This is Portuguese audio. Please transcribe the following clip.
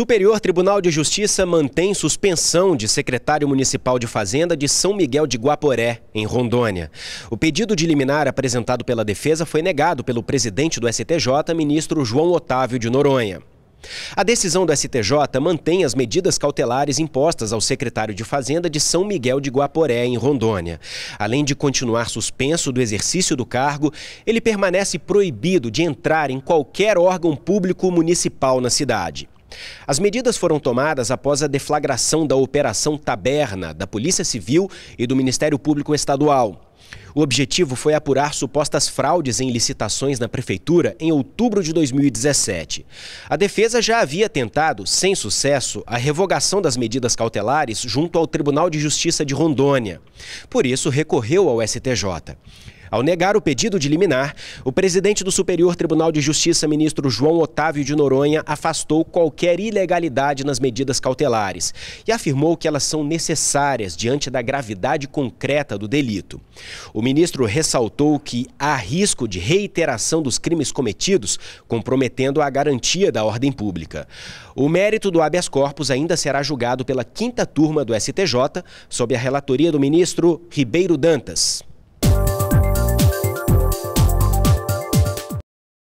Superior Tribunal de Justiça mantém suspensão de secretário municipal de Fazenda de São Miguel de Guaporé, em Rondônia. O pedido de liminar apresentado pela defesa foi negado pelo presidente do STJ, ministro João Otávio de Noronha. A decisão do STJ mantém as medidas cautelares impostas ao secretário de Fazenda de São Miguel de Guaporé, em Rondônia. Além de continuar suspenso do exercício do cargo, ele permanece proibido de entrar em qualquer órgão público municipal na cidade. As medidas foram tomadas após a deflagração da Operação Taberna, da Polícia Civil e do Ministério Público Estadual. O objetivo foi apurar supostas fraudes em licitações na prefeitura em outubro de 2017. A defesa já havia tentado, sem sucesso, a revogação das medidas cautelares junto ao Tribunal de Justiça de Rondônia. Por isso, recorreu ao STJ. Ao negar o pedido de liminar, o presidente do Superior Tribunal de Justiça, ministro João Otávio de Noronha, afastou qualquer ilegalidade nas medidas cautelares e afirmou que elas são necessárias diante da gravidade concreta do delito. O ministro ressaltou que há risco de reiteração dos crimes cometidos, comprometendo a garantia da ordem pública. O mérito do habeas corpus ainda será julgado pela quinta turma do STJ, sob a relatoria do ministro Ribeiro Dantas.